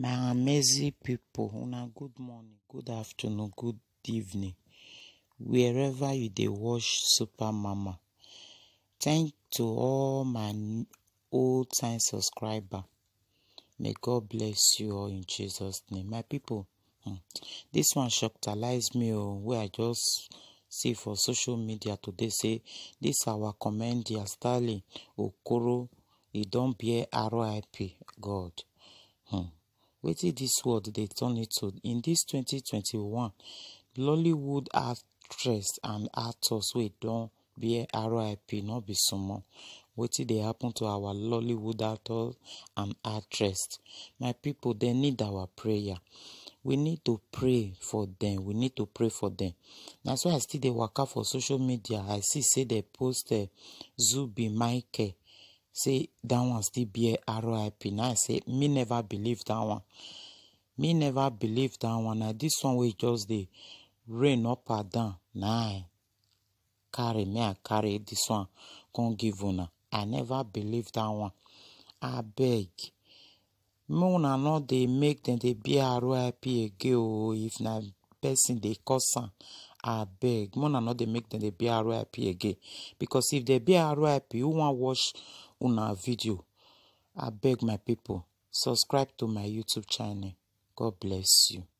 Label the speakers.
Speaker 1: My amazing people, una good morning, good afternoon, good evening, wherever you dey watch Super Mama. Thank to all my old time subscriber. May God bless you all in Jesus' name. My people, hmm, this one shockalize me oh, where I just see for social media today say this our commander Stanley Okoro, he don bear RIP God. Hmm wetin dis world dey turn into in dis 2021 Lollywood actress and actors wey don bear RIP no be small wetin dey happen to our Lollywood actors and actress. my people dem need our prayer we need to pray for dem we need to pray for dem na so I still dey waka for social media I see say dem post eh, Zubi Michael Say that one still bear RIP. Now I say me never believe that one. Me never believe that one. Now this one we just the rain up and down. Nah. Carry me, I carry this one. Come give una. I never believe that one. I beg. Me una no they make dem dey bear RIP again o. Oh, if na person dey cause am. abeg una no they make dem dey bear RIP again because if dem bear RIP who want wash una video I beg my people subscribe to my youtube channel god bless you